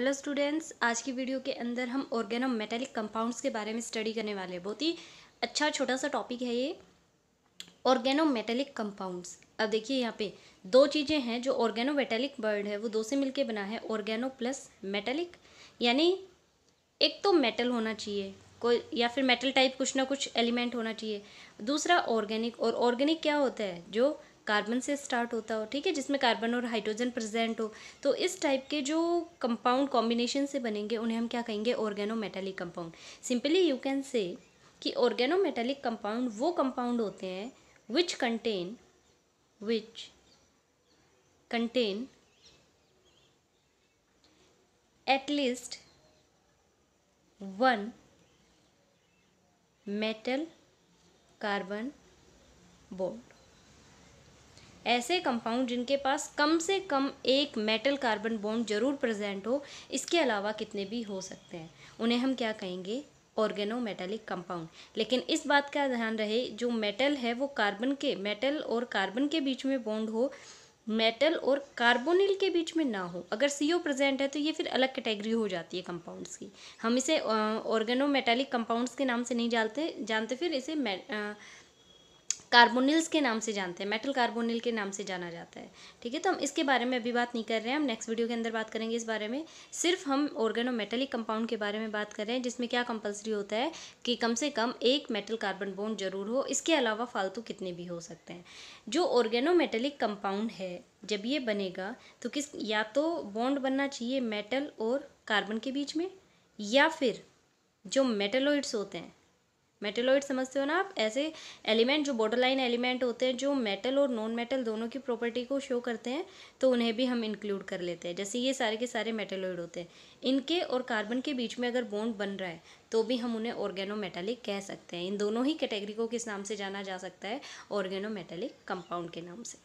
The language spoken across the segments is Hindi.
हेलो स्टूडेंट्स आज की वीडियो के अंदर हम ऑर्गेनो मेटेलिक कंपाउंड्स के बारे में स्टडी करने वाले हैं बहुत ही अच्छा छोटा सा टॉपिक है ये ऑर्गेनो मेटेलिक कंपाउंड्स अब देखिए यहाँ पे दो चीज़ें हैं जो ऑर्गेनो मेटेलिक वर्ड है वो दो से मिलके बना है ऑर्गेनो प्लस मेटेलिक यानी एक तो मेटल होना चाहिए कोई या फिर मेटल टाइप कुछ ना कुछ एलिमेंट होना चाहिए दूसरा ऑर्गेनिक और ऑर्गेनिक क्या होता है जो कार्बन से स्टार्ट होता हो ठीक है जिसमें कार्बन और हाइड्रोजन प्रेजेंट हो तो इस टाइप के जो कंपाउंड कॉम्बिनेशन से बनेंगे उन्हें हम क्या कहेंगे metallic compound simply you can say कि मेटेलिक कंपाउंड वो कंपाउंड होते हैं which contain which contain at least one metal carbon bond ऐसे कंपाउंड जिनके पास कम से कम एक मेटल कार्बन बॉन्ड जरूर प्रेजेंट हो इसके अलावा कितने भी हो सकते हैं उन्हें हम क्या कहेंगे ऑर्गेनो मेटेलिक कंपाउंड लेकिन इस बात का ध्यान रहे जो मेटल है वो कार्बन के मेटल और कार्बन के बीच में बॉन्ड हो मेटल और कार्बोनिल के बीच में ना हो अगर सी ओ प्रेजेंट है तो ये फिर अलग कैटेगरी हो जाती है कंपाउंड्स की हम इसे ऑर्गेनो मेटेलिक कंपाउंड्स के नाम से नहीं जानते जानते फिर इसे कार्बोनिल्स के नाम से जानते हैं मेटल कार्बोनिल के नाम से जाना जाता है ठीक है तो हम इसके बारे में अभी बात नहीं कर रहे हैं हम नेक्स्ट वीडियो के अंदर बात करेंगे इस बारे में सिर्फ हम ऑर्गेनो मेटलिक मेटेलिक कंपाउंड के बारे में बात कर रहे हैं जिसमें क्या कंपलसरी होता है कि कम से कम एक मेटल कार्बन बोन जरूर हो इसके अलावा फालतू कितने भी हो सकते हैं जो ऑर्गेनो मेटेलिक कंपाउंड है जब ये बनेगा तो किस या तो बॉन्ड बनना चाहिए मेटल और कार्बन के बीच में या फिर जो मेटलोइड्स होते हैं मेटेलॉइड समझते हो ना आप ऐसे एलिमेंट जो बॉर्डर लाइन एलिमेंट होते हैं जो मेटल और नॉन मेटल दोनों की प्रॉपर्टी को शो करते हैं तो उन्हें भी हम इंक्लूड कर लेते हैं जैसे ये सारे के सारे मेटेलॉइड होते हैं इनके और कार्बन के बीच में अगर बॉन्ड बन रहा है तो भी हम उन्हें ऑर्गेनोमेटालिक कह सकते हैं इन दोनों ही कैटेगरी को किस नाम से जाना जा सकता है मेटेलिक कंपाउंड के नाम से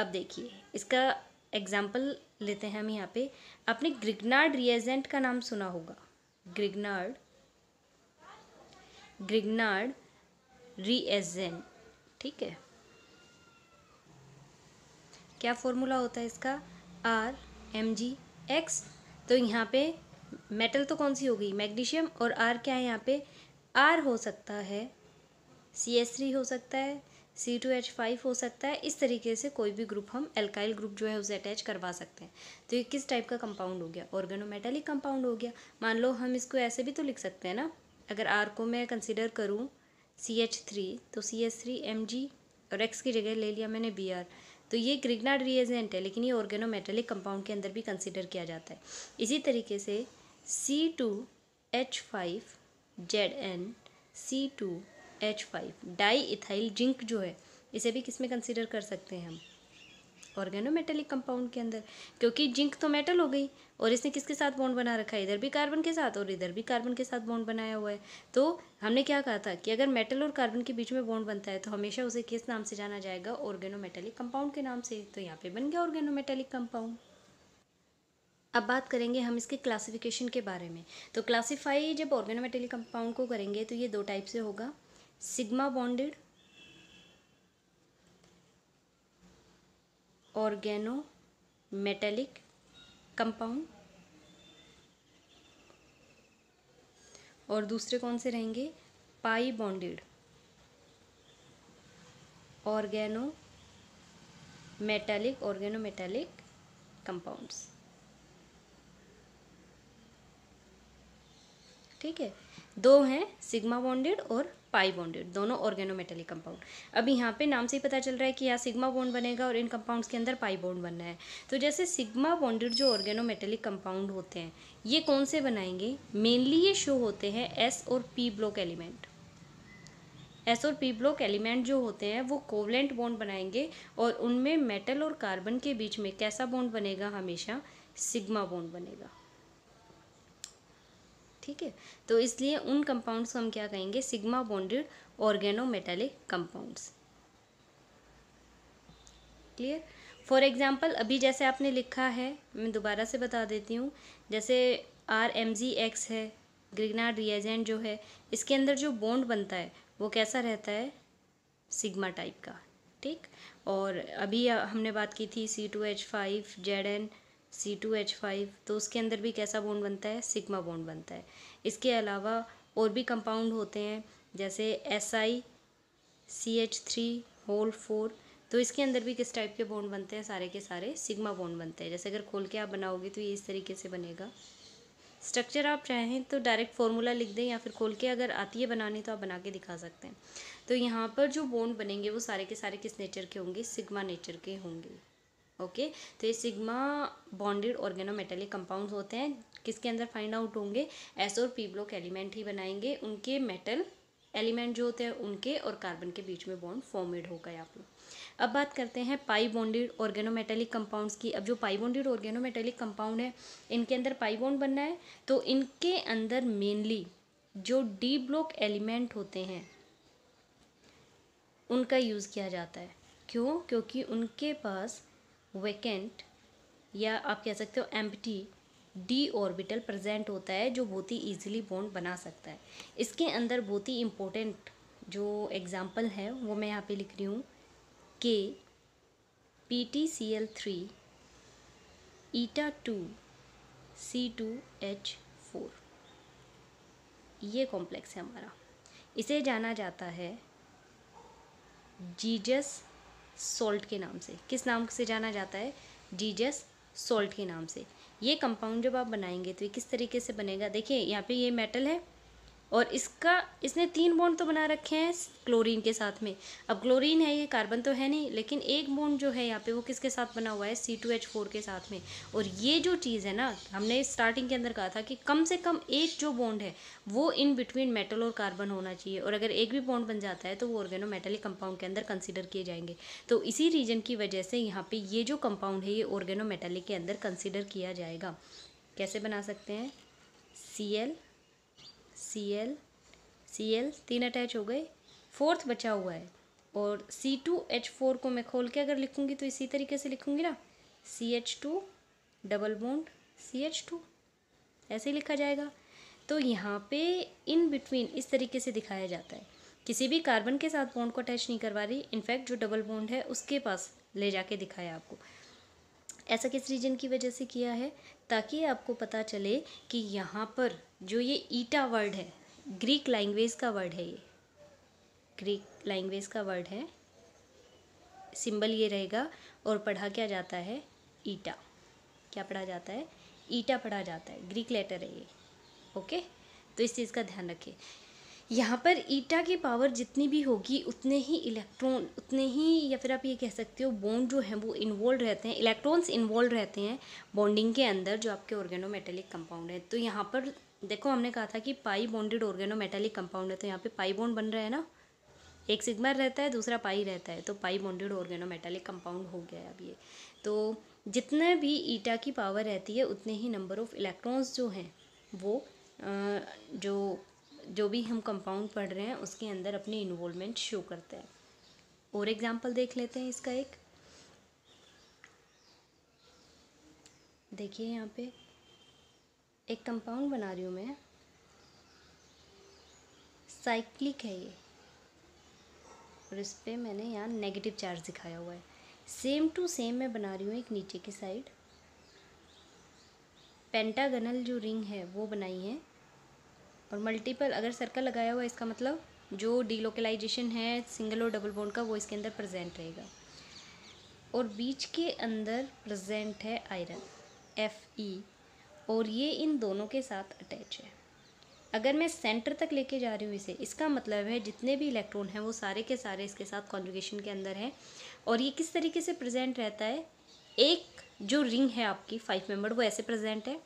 अब देखिए इसका एग्जाम्पल लेते हैं हम यहाँ पर आपने ग्रिगनार्ड रिएजेंट का नाम सुना होगा ग्रिगनार्ड ग्रिगनार्ड रीएजेन ठीक है क्या फॉर्मूला होता है इसका आर एम जी एक्स तो यहाँ पे मेटल तो कौन सी हो गई मैग्नीशियम और आर क्या है यहाँ पे आर हो सकता है सी एस थ्री हो सकता है सी टू एच फाइव हो सकता है इस तरीके से कोई भी ग्रुप हम एल्काइल ग्रुप जो है उसे अटैच करवा सकते हैं तो ये किस टाइप का कंपाउंड हो गया ऑर्गेनोमेटालिक कंपाउंड हो गया मान लो हम इसको ऐसे भी तो लिख सकते हैं ना अगर आर को मैं कंसिडर करूँ सी एच थ्री तो C H three M G और एक्स की जगह ले लिया मैंने बी आर तो ये ग्रिगनाड रिएजेंट है लेकिन ये ऑर्गेनोमेटेलिक कंपाउंड के अंदर भी कंसिडर किया जाता है इसी तरीके से C two H five Z N C two H five diethyl zinc जो है इसे भी किस में कंसिडर कर सकते हैं हम ऑर्गेनोमेटेलिक कंपाउंड के अंदर क्योंकि जिंक तो मेटल हो गई और इसने किसके साथ बॉन्ड बना रखा है इधर भी कार्बन के साथ और इधर भी कार्बन के साथ बॉन्ड बनाया हुआ है तो हमने क्या कहा था कि अगर मेटल और कार्बन के बीच में बॉन्ड बनता है तो हमेशा उसे किस नाम से जाना जाएगा ऑर्गेनोमेटेलिक कंपाउंड के नाम से तो यहाँ पे बन गया ऑर्गेनोमेटेलिक कंपाउंड अब बात करेंगे हम इसके क्लासिफिकेशन के बारे में तो क्लासीफाई जब ऑर्गेनोमेटेलिक कंपाउंड को करेंगे तो ये दो टाइप से होगा sigma bonded organometallic compound और दूसरे कौन से रहेंगे pi bonded organometallic organometallic compounds ठीक है दो हैं सिग्मा बॉन्डेड और पाई बॉन्डेड दोनों ऑर्गेनोमेटेलिक कंपाउंड अब यहाँ पे नाम से ही पता चल रहा है कि यहाँ सिग्मा बॉन्ड बनेगा और इन कंपाउंड्स के अंदर पाई बॉन्ड बनना है तो जैसे सिग्मा बॉन्डेड जो ऑर्गेनोमेटेलिक कंपाउंड होते हैं ये कौन से बनाएंगे मेनली ये शो होते हैं एस और पी ब्लॉक एलिमेंट एस और पी ब्लॉक एलिमेंट जो होते हैं वो कोवलेंट बॉन्ड बनाएंगे और उनमें मेटल और कार्बन के बीच में कैसा बॉन्ड बनेगा हमेशा सिग्मा बॉन्ड बनेगा ठीक है तो इसलिए उन कंपाउंड्स को हम क्या कहेंगे sigma bonded organometallic compounds clear for example अभी जैसे आपने लिखा है मैं दोबारा से बता देती हूँ जैसे आर एम जी एक्स है ग्रिगना रिएजेंट जो है इसके अंदर जो बॉन्ड बनता है वो कैसा रहता है सिग्मा टाइप का ठीक और अभी हमने बात की थी C two H five Z N C two H five तो उसके अंदर भी कैसा बॉन्ड बनता है सिग्मा बॉन्ड बनता है इसके अलावा और भी कंपाउंड होते हैं जैसे S I C H three whole four तो इसके अंदर भी किस टाइप के बॉन्ड बनते हैं सारे के सारे सिग्मा बॉन्ड बनते हैं जैसे अगर खोल के आप बनाओगे तो ये इस तरीके से बनेगा स्ट्रक्चर आप चाहें तो डायरेक्ट फॉर्मूला लिख दें या फिर खोल के अगर आती है बनानी तो आप बना के दिखा सकते हैं तो यहाँ पर जो बॉन्ड बनेंगे वो सारे के सारे किस नेचर के होंगे सिग्मा नेचर के होंगे ओके तो ये सिग्मा बॉन्डेड ऑर्गेनोमेटेलिक कंपाउंड्स होते हैं किसके अंदर फाइंड आउट होंगे एस और पी ब्लॉक एलिमेंट ही बनाएंगे उनके मेटल एलिमेंट जो होते हैं उनके और कार्बन के बीच में बॉन्ड फॉर्मेड होगा यहाँ आप लोग अब बात करते हैं पाई बॉन्डेड ऑर्गेनोमेटेलिक कंपाउंड्स की अब जो पाई बॉन्डेड ऑर्गेनोमेटेलिक कंपाउंड है इनके अंदर पाई बॉन्ड बनना है तो इनके अंदर मेनली जो डी ब्लॉक एलिमेंट होते हैं उनका यूज़ किया जाता है क्यों क्योंकि उनके पास वैकेंट या आप कह सकते हो एम्प्टी डी ऑर्बिटल प्रेजेंट होता है जो बहुत ही ईजिली बॉन्ड बना सकता है इसके अंदर बहुत ही इम्पोर्टेंट जो एग्ज़ाम्पल है वो मैं यहाँ पे लिख रही हूँ K P T C L three eta two C two H four ये कॉम्प्लेक्स है हमारा इसे जाना जाता है जीजस सोल्ट के नाम से किस नाम से जाना जाता है डीजस सोल्ट के नाम से ये कंपाउंड जब आप बनाएंगे तो ये किस तरीके से बनेगा देखिए यहाँ पे ये मेटल है और इसका इसने तीन बॉन्ड तो बना रखे हैं क्लोरीन के साथ में अब क्लोरीन है ये कार्बन तो है नहीं लेकिन एक बॉन्ड जो है यहाँ पे वो किसके साथ बना हुआ है सी टू एच फोर के साथ में और ये जो चीज़ है ना हमने स्टार्टिंग के अंदर कहा था कि कम से कम एक जो बॉन्ड है वो इन बिटवीन मेटल और कार्बन होना चाहिए और अगर एक भी बॉन्ड बन जाता है तो वो ऑर्गेनो मेटेलिक कंपाउंड के अंदर कंसिडर किए जाएंगे तो इसी रीजन की वजह से यहाँ पर ये जो कंपाउंड है ये ऑर्गेनो मेटेलिक के अंदर कंसिडर किया जाएगा कैसे बना सकते हैं C L C L C L तीन अटैच हो गए फोर्थ बचा हुआ है और सी टू एच फोर को मैं खोल के अगर लिखूँगी तो इसी तरीके से लिखूँगी ना C H two double bond C H two ऐसे ही लिखा जाएगा तो यहाँ पे इन बिटवीन इस तरीके से दिखाया जाता है किसी भी कार्बन के साथ बॉन्ड को अटैच नहीं करवा रही इनफैक्ट जो डबल बॉन्ड है उसके पास ले जाके दिखाया आपको ऐसा किस रीजन की वजह से किया है ताकि आपको पता चले कि यहाँ पर जो ये ईटा वर्ड है ग्रीक लैंग्वेज का वर्ड है ये ग्रीक लैंग्वेज का वर्ड है सिंबल ये रहेगा और पढ़ा क्या जाता है ईटा क्या पढ़ा जाता है ईटा पढ़ा जाता है ग्रीक लेटर है ये ओके तो इस चीज़ का ध्यान रखें यहाँ पर ईटा की पावर जितनी भी होगी उतने ही इलेक्ट्रॉन उतने ही या फिर आप ये कह सकते हो बॉन्ड जो है वो इन्वॉल्व रहते हैं इलेक्ट्रॉन्स इन्वॉल्व रहते हैं बॉन्डिंग के अंदर जो आपके ऑर्गेनोमेटेलिक कंपाउंड है तो यहाँ पर देखो हमने कहा था कि pi bonded organometallic compound है तो यहाँ पे पाई बॉन्ड बन रहा है ना एक सिग्मा रहता है दूसरा पाई रहता है तो pi bonded organometallic compound हो गया है अब ये तो जितने भी ईटा की पावर रहती है उतने ही नंबर ऑफ इलेक्ट्रॉन्स जो हैं वो जो जो भी हम कंपाउंड पढ़ रहे हैं उसके अंदर अपनी इन्वॉलमेंट शो करते हैं और एग्जाम्पल देख लेते हैं इसका एक देखिए यहाँ पे एक कंपाउंड बना रही हूँ मैं साइक्लिक है ये और इस पर मैंने यहाँ नेगेटिव चार्ज दिखाया हुआ है सेम टू सेम मैं बना रही हूँ एक नीचे की साइड पेंटागनल जो रिंग है वो बनाई है और मल्टीपल अगर सर्कल लगाया हुआ है इसका मतलब जो डीलोकलाइजेशन है सिंगल और डबल बोन का वो इसके अंदर प्रेजेंट रहेगा और बीच के अंदर प्रेजेंट है आयरन एफ ई और ये इन दोनों के साथ अटैच है अगर मैं सेंटर तक लेके जा रही हूँ इसे इसका मतलब है जितने भी इलेक्ट्रॉन हैं वो सारे के सारे इसके साथ कॉन्जुगेशन के अंदर हैं और ये किस तरीके से प्रेजेंट रहता है एक जो रिंग है आपकी फाइव मेंबर वो ऐसे प्रेजेंट है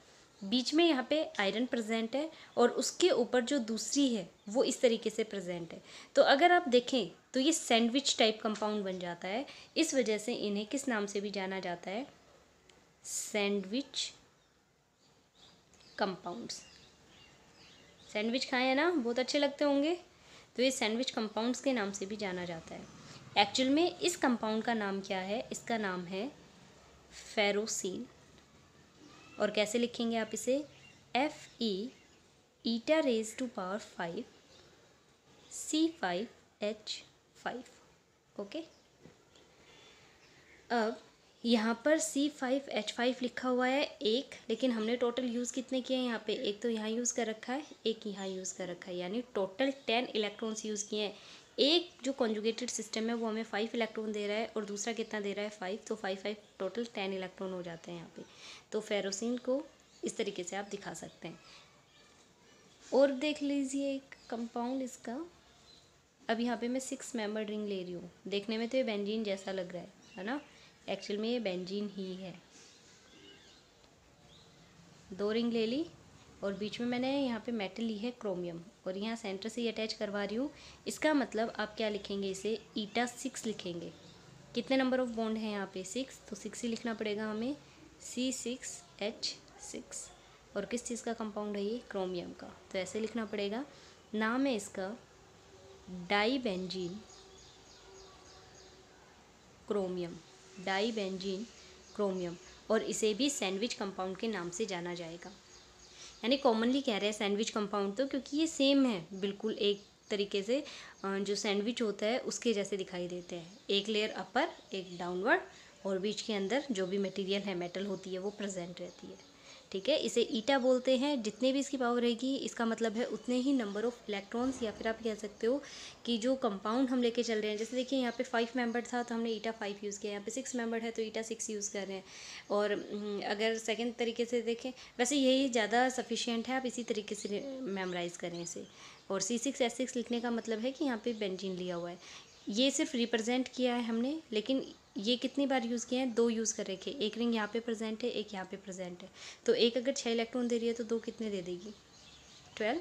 बीच में यहाँ पे आयरन प्रेजेंट है और उसके ऊपर जो दूसरी है वो इस तरीके से प्रेजेंट है तो अगर आप देखें तो ये सैंडविच टाइप कंपाउंड बन जाता है इस वजह से इन्हें किस नाम से भी जाना जाता है सैंडविच कंपाउंड्स सैंडविच खाए हैं ना बहुत अच्छे लगते होंगे तो ये सैंडविच कंपाउंड्स के नाम से भी जाना जाता है एक्चुअल में इस कंपाउंड का नाम क्या है इसका नाम है फेरोसिन और कैसे लिखेंगे आप इसे F E eta raise to power five C five H five okay अब यहाँ पर सी फाइव एच फाइव लिखा हुआ है एक लेकिन हमने टोटल यूज़ कितने किए हैं यहाँ पे एक तो यहाँ यूज़ कर रखा है एक यहाँ यूज़ कर रखा है यानी टोटल टेन इलेक्ट्रॉन्स यूज़ किए हैं एक जो कॉन्जुगेटेड सिस्टम है वो हमें फाइव इलेक्ट्रॉन दे रहा है और दूसरा कितना दे रहा है फाइव तो five five total ten electron हो जाते हैं यहाँ पर तो फेरोसिन को इस तरीके से आप दिखा सकते हैं और देख लीजिए एक कंपाउंड इसका अब यहाँ पे मैं सिक्स मेंबर रिंग ले रही हूँ देखने में तो ये बेंजीन जैसा लग रहा है है ना एक्चुअल में ये बेंजीन ही है दो रिंग ले ली और बीच में मैंने यहाँ पे मेटल ली है क्रोमियम और यहाँ सेंटर से ये अटैच करवा रही हूँ इसका मतलब आप क्या लिखेंगे इसे ईटा सिक्स लिखेंगे कितने नंबर ऑफ बॉन्ड हैं यहाँ पे सिक्स तो सिक्स ही लिखना पड़ेगा हमें सी सिक्स एच सिक्स और किस चीज़ का कंपाउंड है ये क्रोमियम का तो ऐसे लिखना पड़ेगा नाम है इसका डाई क्रोमियम डाईबेंजीन क्रोमियम और इसे भी सैंडविच कंपाउंड के नाम से जाना जाएगा यानी कॉमनली कह रहे हैं सैंडविच कंपाउंड तो क्योंकि ये सेम है बिल्कुल एक तरीके से जो सैंडविच होता है उसके जैसे दिखाई देते हैं एक लेयर अपर एक डाउनवर्ड और बीच के अंदर जो भी मटेरियल है मेटल होती है वो प्रेजेंट रहती है ठीक है इसे ईटा बोलते हैं जितने भी इसकी पावर रहेगी इसका मतलब है उतने ही नंबर ऑफ इलेक्ट्रॉन्स या फिर आप कह सकते हो कि जो कंपाउंड हम लेके चल रहे हैं जैसे देखिए यहाँ पे फाइव मेंबर था तो हमने ईटा फाइव यूज़ किया यहाँ पे सिक्स मेंबर है तो ईटा सिक्स यूज़ कर रहे हैं और हम्म, अगर सेकेंड तरीके से देखें वैसे यही ज़्यादा सफिशियंट है आप इसी तरीके से मेमराइज़ करें इसे और सी सिक्स एस सिक्स लिखने का मतलब है कि यहाँ पर बेंजिन लिया हुआ है ये सिर्फ रिप्रेजेंट किया है हमने लेकिन ये कितनी बार यूज़ किए हैं दो यूज़ कर रखे एक रिंग यहाँ पे प्रेजेंट है एक यहाँ पे प्रेजेंट है तो एक अगर छः इलेक्ट्रॉन दे रही है तो दो कितने दे देगी ट्वेल्व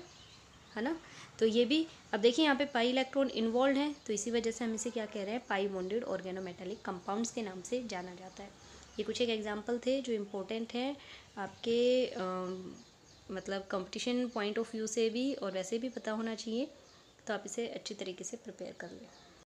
है ना तो ये भी अब देखिए यहाँ पे पाई इलेक्ट्रॉन इन्वॉल्व हैं तो इसी वजह से हम इसे क्या कह रहे हैं पाई बॉन्डेड ऑर्गेनोमेटेलिक कंपाउंड्स के नाम से जाना जाता है ये कुछ एक एग्जाम्पल थे जो इम्पोर्टेंट हैं आपके आ, मतलब कंपटिशन पॉइंट ऑफ व्यू से भी और वैसे भी पता होना चाहिए तो आप इसे अच्छी तरीके से प्रिपेयर कर लें